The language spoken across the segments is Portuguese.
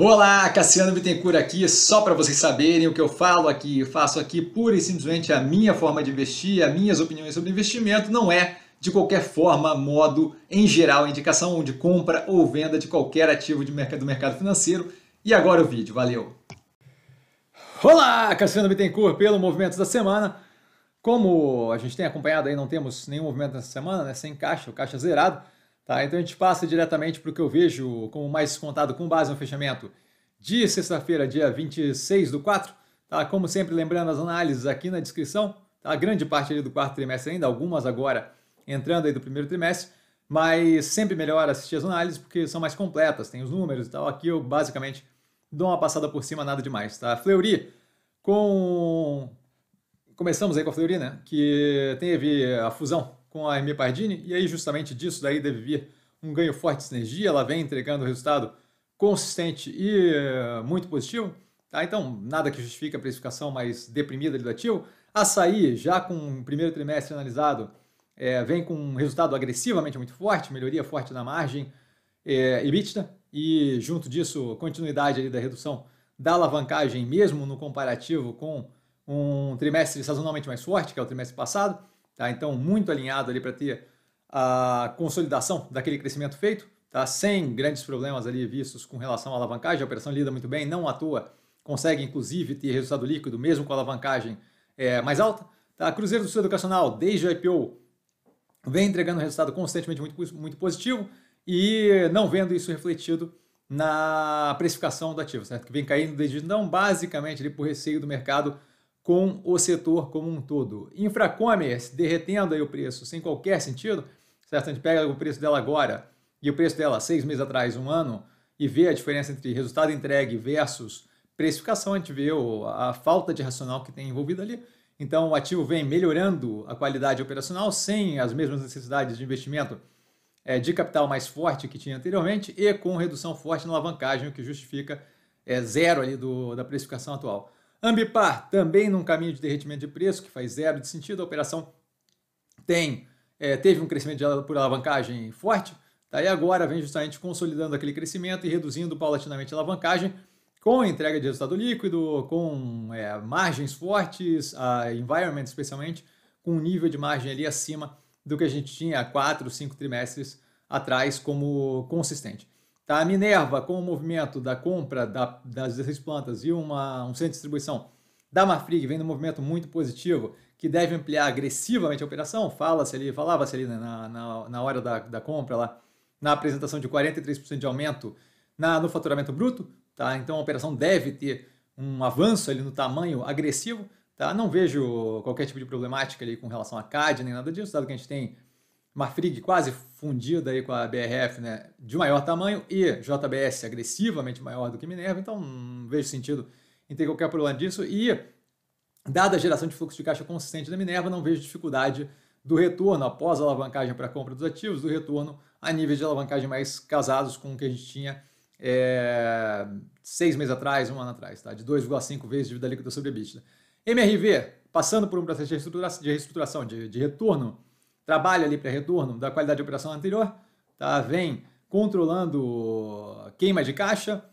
Olá, Cassiano Bittencourt aqui, só para vocês saberem o que eu falo aqui, eu faço aqui pura e simplesmente a minha forma de investir, as minhas opiniões sobre investimento, não é de qualquer forma, modo, em geral, indicação de compra ou venda de qualquer ativo de mercado, do mercado financeiro. E agora o vídeo, valeu! Olá, Cassiano Bittencourt pelo Movimento da Semana. Como a gente tem acompanhado aí, não temos nenhum movimento nessa semana, né? sem caixa, o caixa zerado. Tá? Então a gente passa diretamente para o que eu vejo como mais contado com base no fechamento de sexta-feira, dia 26 do 4. Tá? Como sempre, lembrando as análises aqui na descrição. Tá? Grande parte ali do quarto trimestre ainda, algumas agora entrando aí do primeiro trimestre. Mas sempre melhor assistir as análises porque são mais completas, tem os números e tal. Aqui eu basicamente dou uma passada por cima, nada demais. Tá? Fleury com... Começamos aí com a Fleury, né? Que teve a fusão com a Emi Pardini, e aí justamente disso daí deve vir um ganho forte de sinergia, ela vem entregando resultado consistente e eh, muito positivo. Tá? Então, nada que justifique a precificação mais deprimida ali do ativo. Açaí, já com o primeiro trimestre analisado, é, vem com um resultado agressivamente muito forte, melhoria forte na margem é, EBITDA, e junto disso, continuidade ali da redução da alavancagem, mesmo no comparativo com um trimestre sazonalmente mais forte, que é o trimestre passado. Tá? Então, muito alinhado ali para ter a consolidação daquele crescimento feito, tá? sem grandes problemas ali vistos com relação à alavancagem. A operação lida muito bem, não à toa consegue, inclusive, ter resultado líquido mesmo com a alavancagem é, mais alta. Tá? Cruzeiro do Sul Educacional, desde o IPO, vem entregando resultado constantemente muito, muito positivo e não vendo isso refletido na precificação do ativo, certo? Que vem caindo desde então, basicamente, ali, por receio do mercado com o setor como um todo. Infracommerce derretendo aí o preço sem qualquer sentido, certo? A gente pega o preço dela agora e o preço dela seis meses atrás, um ano, e vê a diferença entre resultado entregue versus precificação, a gente vê a falta de racional que tem envolvido ali. Então, o ativo vem melhorando a qualidade operacional sem as mesmas necessidades de investimento é, de capital mais forte que tinha anteriormente e com redução forte na alavancagem, o que justifica é, zero ali do, da precificação atual. Ambipar, também num caminho de derretimento de preço, que faz zero de sentido, a operação tem, é, teve um crescimento por alavancagem forte, daí tá? agora vem justamente consolidando aquele crescimento e reduzindo paulatinamente a alavancagem, com entrega de resultado líquido, com é, margens fortes, a environment especialmente, com um nível de margem ali acima do que a gente tinha há quatro, cinco trimestres atrás como consistente. Tá? A Minerva, com o movimento da compra da, das 16 plantas e uma, um centro de distribuição da Marfrig, vem num movimento muito positivo, que deve ampliar agressivamente a operação. Fala-se ali, falava-se ali né, na, na, na hora da, da compra, lá, na apresentação de 43% de aumento na, no faturamento bruto. Tá? Então a operação deve ter um avanço ali no tamanho agressivo. Tá? Não vejo qualquer tipo de problemática ali com relação a CAD nem nada disso, dado que a gente tem uma frig quase fundida aí com a BRF, né, de maior tamanho e JBS agressivamente maior do que Minerva, então não hum, vejo sentido em ter qualquer problema disso e dada a geração de fluxo de caixa consistente da Minerva, não vejo dificuldade do retorno após a alavancagem para a compra dos ativos, do retorno a níveis de alavancagem mais casados com o que a gente tinha é, seis meses atrás, um ano atrás, tá? de 2,5 vezes dívida líquida sobre EBITDA. Né? MRV, passando por um processo de reestruturação, de, reestruturação, de, de retorno trabalha ali para retorno da qualidade de operação anterior, tá? vem controlando queima de caixa,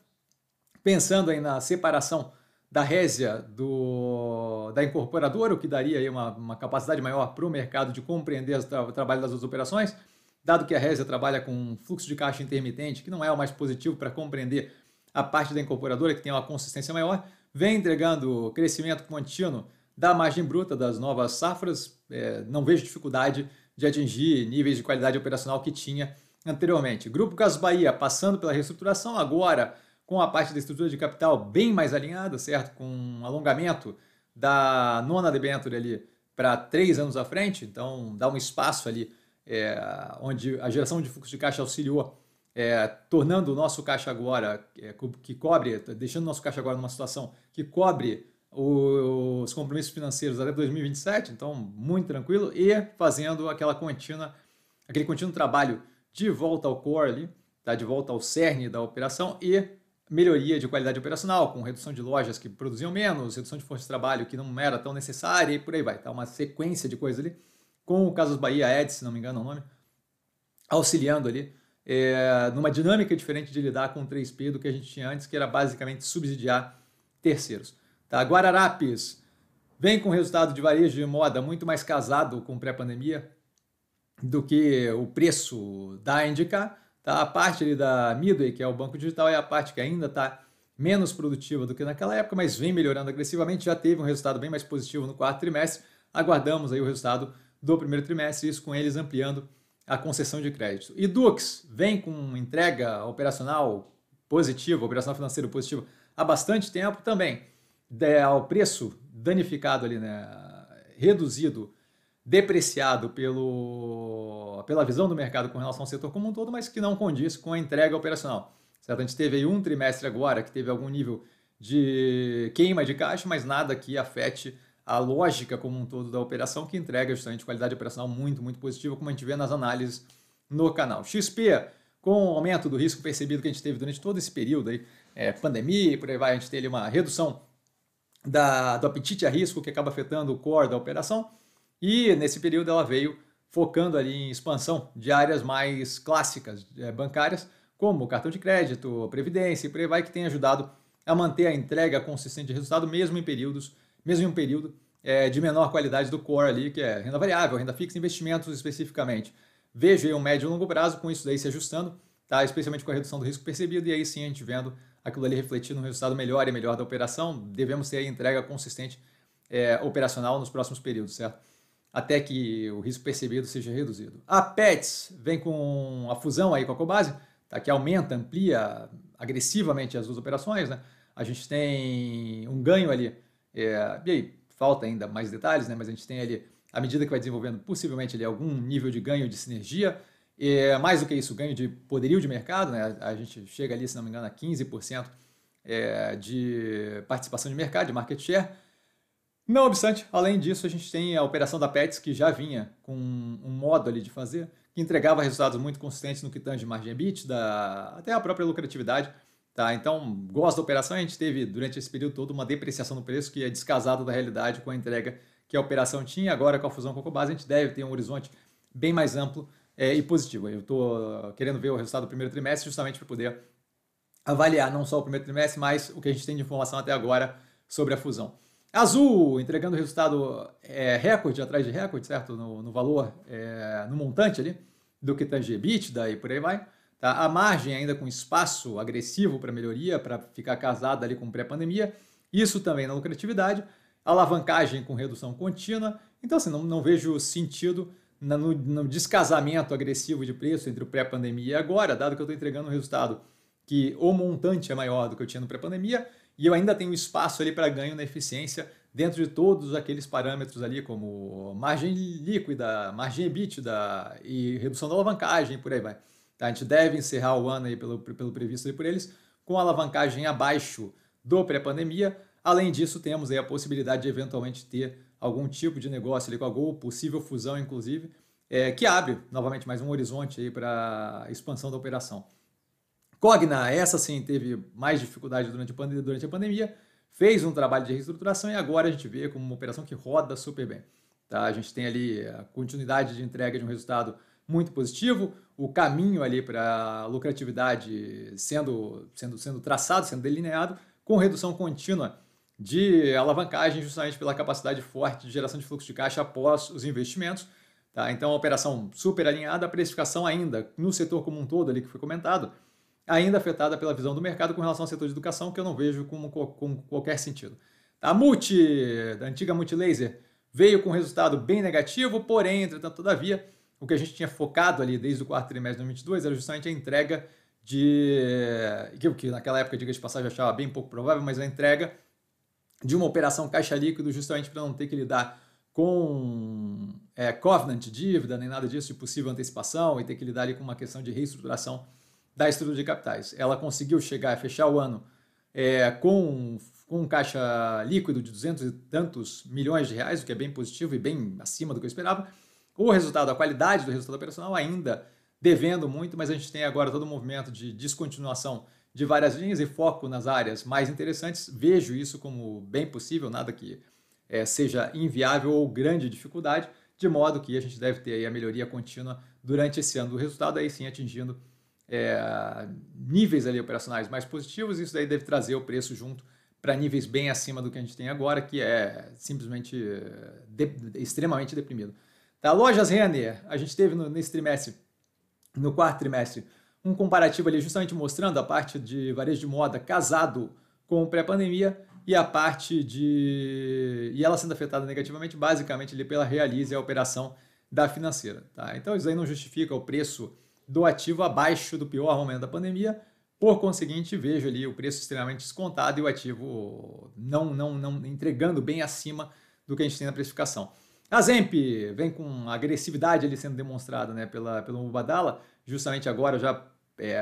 pensando aí na separação da résia do, da incorporadora, o que daria aí uma, uma capacidade maior para o mercado de compreender tra o trabalho das outras operações, dado que a résia trabalha com um fluxo de caixa intermitente, que não é o mais positivo para compreender a parte da incorporadora, que tem uma consistência maior, vem entregando crescimento contínuo da margem bruta das novas safras, é, não vejo dificuldade de atingir níveis de qualidade operacional que tinha anteriormente. Grupo Casas Bahia passando pela reestruturação agora com a parte da estrutura de capital bem mais alinhada, certo? Com um alongamento da nona debenture ali para três anos à frente, então dá um espaço ali é, onde a geração de fluxo de caixa auxiliou, é, tornando o nosso caixa agora, é, que cobre, deixando o nosso caixa agora numa situação que cobre os compromissos financeiros até 2027, então muito tranquilo, e fazendo aquela contínua, aquele contínuo trabalho de volta ao core ali, tá? de volta ao cerne da operação e melhoria de qualidade operacional, com redução de lojas que produziam menos, redução de força de trabalho que não era tão necessária e por aí vai. Tá uma sequência de coisas ali, com o Casas Bahia Ed, se não me engano é o nome, auxiliando ali é, numa dinâmica diferente de lidar com o 3P do que a gente tinha antes, que era basicamente subsidiar terceiros. Tá? Guararapes vem com resultado de varejo de moda muito mais casado com pré-pandemia do que o preço da Indica. Tá? A parte da Midway, que é o banco digital, é a parte que ainda está menos produtiva do que naquela época, mas vem melhorando agressivamente, já teve um resultado bem mais positivo no quarto trimestre. Aguardamos aí o resultado do primeiro trimestre, isso com eles ampliando a concessão de crédito. E Dux vem com entrega operacional positiva, operacional financeira positiva há bastante tempo também ao preço danificado ali, né, reduzido, depreciado pelo, pela visão do mercado com relação ao setor como um todo, mas que não condiz com a entrega operacional. Certo? A gente teve aí um trimestre agora que teve algum nível de queima de caixa, mas nada que afete a lógica como um todo da operação, que entrega justamente qualidade operacional muito, muito positiva, como a gente vê nas análises no canal. XP, com o aumento do risco percebido que a gente teve durante todo esse período aí, é, pandemia e por aí vai, a gente teve uma redução da, do apetite a risco que acaba afetando o core da operação. E nesse período ela veio focando ali em expansão de áreas mais clássicas é, bancárias, como cartão de crédito, previdência e por aí vai, que tem ajudado a manter a entrega consistente de resultado mesmo em períodos, mesmo em um período é, de menor qualidade do core ali, que é renda variável, renda fixa, investimentos especificamente. Vejo aí um médio e longo prazo com isso daí se ajustando, tá? especialmente com a redução do risco percebido e aí sim a gente vendo aquilo ali refletir num resultado melhor e melhor da operação, devemos ter entrega consistente é, operacional nos próximos períodos, certo? Até que o risco percebido seja reduzido. A Pets vem com a fusão aí com a Cobase, tá? que aumenta, amplia agressivamente as duas operações, né? A gente tem um ganho ali, é, e aí falta ainda mais detalhes, né? Mas a gente tem ali, à medida que vai desenvolvendo, possivelmente ali algum nível de ganho de sinergia, mais do que isso, ganho de poderio de mercado, né? a gente chega ali, se não me engano, a 15% é, de participação de mercado, de market share. Não obstante, além disso, a gente tem a operação da Pets, que já vinha com um modo ali de fazer, que entregava resultados muito consistentes no que tange margem EBITDA, até a própria lucratividade. Tá? Então, gosto da operação, a gente teve durante esse período todo uma depreciação do preço que é descasada da realidade com a entrega que a operação tinha. Agora, com a fusão com a Cobase, a gente deve ter um horizonte bem mais amplo é, e positivo. Eu estou ah, querendo ver o resultado do primeiro trimestre justamente para poder avaliar não só o primeiro trimestre, mas o que a gente tem de informação até agora sobre a fusão. Azul entregando resultado é, recorde atrás de recorde, certo? No, no valor, é, no montante ali, do que tange EBITDA e por aí vai. Tá? A margem ainda com espaço agressivo para melhoria, para ficar casada ali com pré-pandemia. Isso também na lucratividade. Alavancagem com redução contínua. Então, assim, não, não vejo sentido no, no descasamento agressivo de preço entre o pré-pandemia e agora, dado que eu estou entregando um resultado que o montante é maior do que eu tinha no pré-pandemia e eu ainda tenho espaço ali para ganho na eficiência dentro de todos aqueles parâmetros ali como margem líquida, margem EBITDA e redução da alavancagem, por aí vai. Tá, a gente deve encerrar o ano aí pelo, pelo previsto ali por eles com alavancagem abaixo do pré-pandemia. Além disso, temos aí a possibilidade de eventualmente ter algum tipo de negócio ali com a Gol, possível fusão inclusive, é, que abre novamente mais um horizonte aí para expansão da operação. Cogna, essa sim teve mais dificuldade durante a, pandemia, durante a pandemia, fez um trabalho de reestruturação e agora a gente vê como uma operação que roda super bem. Tá? A gente tem ali a continuidade de entrega de um resultado muito positivo, o caminho ali para lucratividade sendo, sendo, sendo traçado, sendo delineado, com redução contínua de alavancagem justamente pela capacidade forte de geração de fluxo de caixa após os investimentos. Tá? Então, a operação super alinhada, a precificação ainda no setor como um todo ali que foi comentado, ainda afetada pela visão do mercado com relação ao setor de educação, que eu não vejo com, com qualquer sentido. A Multi, da antiga Multilaser, veio com resultado bem negativo, porém, entretanto, todavia, o que a gente tinha focado ali desde o quarto trimestre de 2022 era justamente a entrega de... que, que naquela época, diga de passagem, eu achava bem pouco provável, mas a entrega de uma operação caixa líquido, justamente para não ter que lidar com é, covenant, dívida, nem nada disso, de possível antecipação e ter que lidar com uma questão de reestruturação da estrutura de capitais. Ela conseguiu chegar a fechar o ano é, com, com um caixa líquido de 200 e tantos milhões de reais, o que é bem positivo e bem acima do que eu esperava. O resultado, a qualidade do resultado operacional ainda devendo muito, mas a gente tem agora todo o um movimento de descontinuação de várias linhas e foco nas áreas mais interessantes. Vejo isso como bem possível, nada que é, seja inviável ou grande dificuldade, de modo que a gente deve ter a melhoria contínua durante esse ano. O resultado aí sim atingindo é, níveis ali operacionais mais positivos, isso daí deve trazer o preço junto para níveis bem acima do que a gente tem agora, que é simplesmente eh, de, extremamente deprimido. da tá, lojas Renner, a gente teve no, nesse trimestre, no quarto trimestre, um comparativo ali justamente mostrando a parte de varejo de moda casado com pré-pandemia e a parte de e ela sendo afetada negativamente basicamente ali pela realize e a operação da financeira, tá? Então isso aí não justifica o preço do ativo abaixo do pior momento da pandemia. Por conseguinte, vejo ali o preço extremamente descontado e o ativo não não não entregando bem acima do que a gente tem na precificação. A Zemp vem com agressividade ali sendo demonstrada né, pela, pelo Mubadala, justamente agora já é,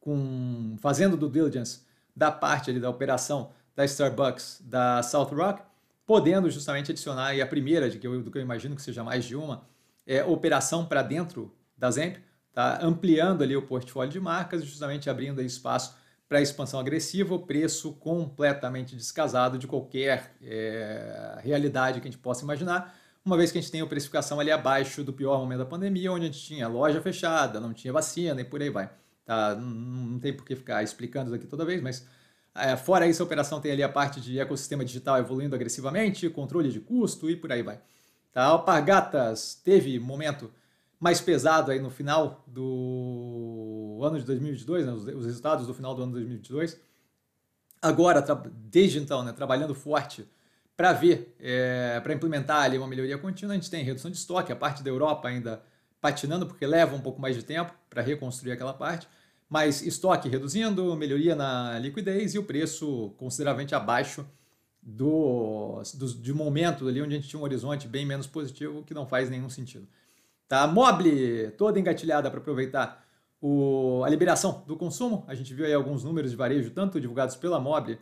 com, fazendo do diligence da parte ali da operação da Starbucks da South Rock, podendo justamente adicionar e a primeira, de que eu, do que eu imagino que seja mais de uma, é operação para dentro da Zemp, tá? ampliando ali o portfólio de marcas, justamente abrindo espaço para expansão agressiva, o preço completamente descasado de qualquer é, realidade que a gente possa imaginar, uma vez que a gente tem a precificação ali abaixo do pior momento da pandemia, onde a gente tinha loja fechada, não tinha vacina e por aí vai. Tá? Não, não tem por que ficar explicando isso aqui toda vez, mas é, fora isso, a operação tem ali a parte de ecossistema digital evoluindo agressivamente, controle de custo e por aí vai. Tá? Alpargatas teve momento mais pesado aí no final do ano de 2022, né? os resultados do final do ano de 2022. Agora, desde então, né? trabalhando forte para ver, é, eh, para implementar ali uma melhoria contínua. A gente tem redução de estoque, a parte da Europa ainda patinando, porque leva um pouco mais de tempo para reconstruir aquela parte, mas estoque reduzindo, melhoria na liquidez e o preço consideravelmente abaixo do, do, de momento ali onde a gente tinha um horizonte bem menos positivo, que não faz nenhum sentido. Tá? Mobile toda engatilhada para aproveitar o, a liberação do consumo. A gente viu aí alguns números de varejo, tanto divulgados pela Mobile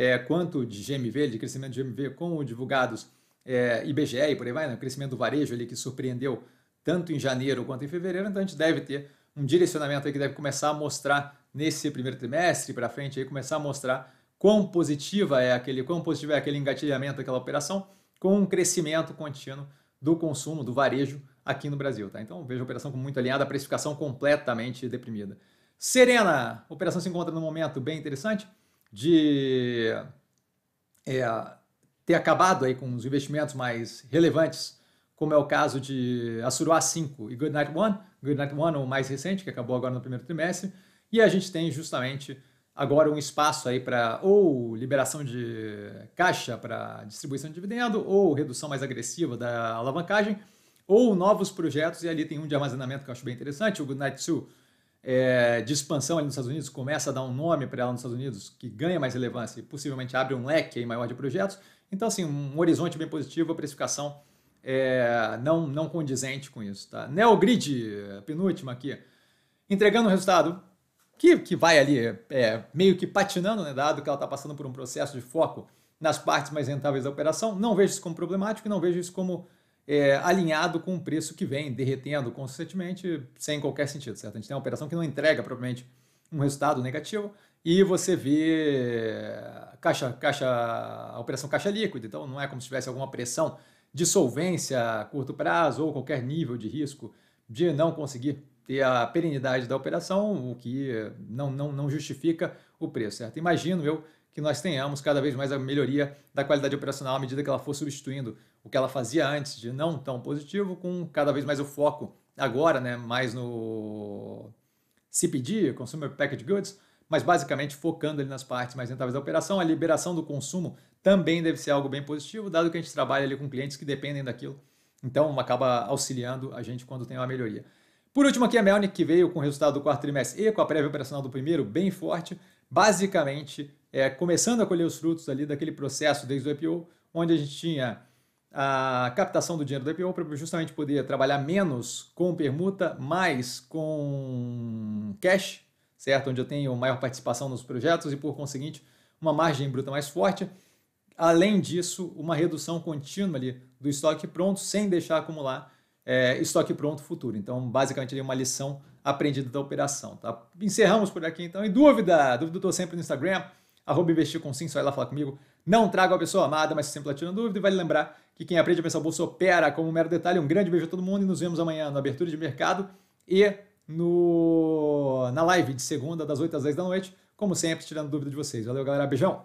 é, quanto de GMV, de crescimento de GMV, como divulgados é, IBGE e por aí vai, né? o crescimento do varejo ali que surpreendeu tanto em janeiro quanto em fevereiro, então a gente deve ter um direcionamento aí que deve começar a mostrar nesse primeiro trimestre para frente, aí começar a mostrar quão positiva é aquele, quão positivo é aquele engatilhamento daquela operação com um crescimento contínuo do consumo, do varejo aqui no Brasil. Tá? Então veja a operação como muito alinhada, a precificação completamente deprimida. Serena, a operação se encontra num momento bem interessante, de é, ter acabado aí com os investimentos mais relevantes, como é o caso de Assuruá 5 e Goodnight One, Goodnight One o mais recente, que acabou agora no primeiro trimestre, e a gente tem justamente agora um espaço aí para ou liberação de caixa para distribuição de dividendo, ou redução mais agressiva da alavancagem, ou novos projetos, e ali tem um de armazenamento que eu acho bem interessante, o Goodnight 2, é, de expansão ali nos Estados Unidos, começa a dar um nome para ela nos Estados Unidos, que ganha mais relevância e possivelmente abre um leque maior de projetos. Então, assim, um horizonte bem positivo, a precificação é, não, não condizente com isso. Tá? Neogrid, penúltima aqui, entregando um resultado que, que vai ali é, meio que patinando, né, dado que ela está passando por um processo de foco nas partes mais rentáveis da operação. Não vejo isso como problemático e não vejo isso como é, alinhado com o preço que vem, derretendo constantemente sem qualquer sentido, certo? A gente tem uma operação que não entrega propriamente um resultado negativo e você vê caixa, caixa, a operação caixa líquida, então não é como se tivesse alguma pressão de solvência a curto prazo ou qualquer nível de risco de não conseguir ter a perenidade da operação, o que não, não, não justifica o preço, certo? Imagino eu que nós tenhamos cada vez mais a melhoria da qualidade operacional à medida que ela for substituindo o que ela fazia antes de não tão positivo, com cada vez mais o foco agora, né, mais no CPG, Consumer Packaged Goods, mas basicamente focando ali nas partes mais rentáveis da operação, a liberação do consumo também deve ser algo bem positivo, dado que a gente trabalha ali com clientes que dependem daquilo. Então, acaba auxiliando a gente quando tem uma melhoria. Por último, aqui a Melnik que veio com o resultado do quarto trimestre e com a prévia operacional do primeiro bem forte, basicamente é, começando a colher os frutos ali daquele processo desde o IPO, onde a gente tinha a captação do dinheiro do IPO para justamente poder trabalhar menos com permuta, mais com cash, certo? Onde eu tenho maior participação nos projetos e, por conseguinte, uma margem bruta mais forte. Além disso, uma redução contínua ali do estoque pronto, sem deixar acumular é, estoque pronto futuro. Então, basicamente, ali uma lição aprendida da operação. Tá? Encerramos por aqui, então. E dúvida? Dúvida eu estou sempre no Instagram arroba investir com sim, só ir lá falar comigo. Não trago a pessoa amada, mas sempre latindo dúvida. E vale lembrar que quem aprende a pensar bolsa opera como um mero detalhe. Um grande beijo a todo mundo e nos vemos amanhã na Abertura de Mercado e no, na live de segunda, das 8 às 10 da noite. Como sempre, tirando dúvida de vocês. Valeu, galera. Beijão!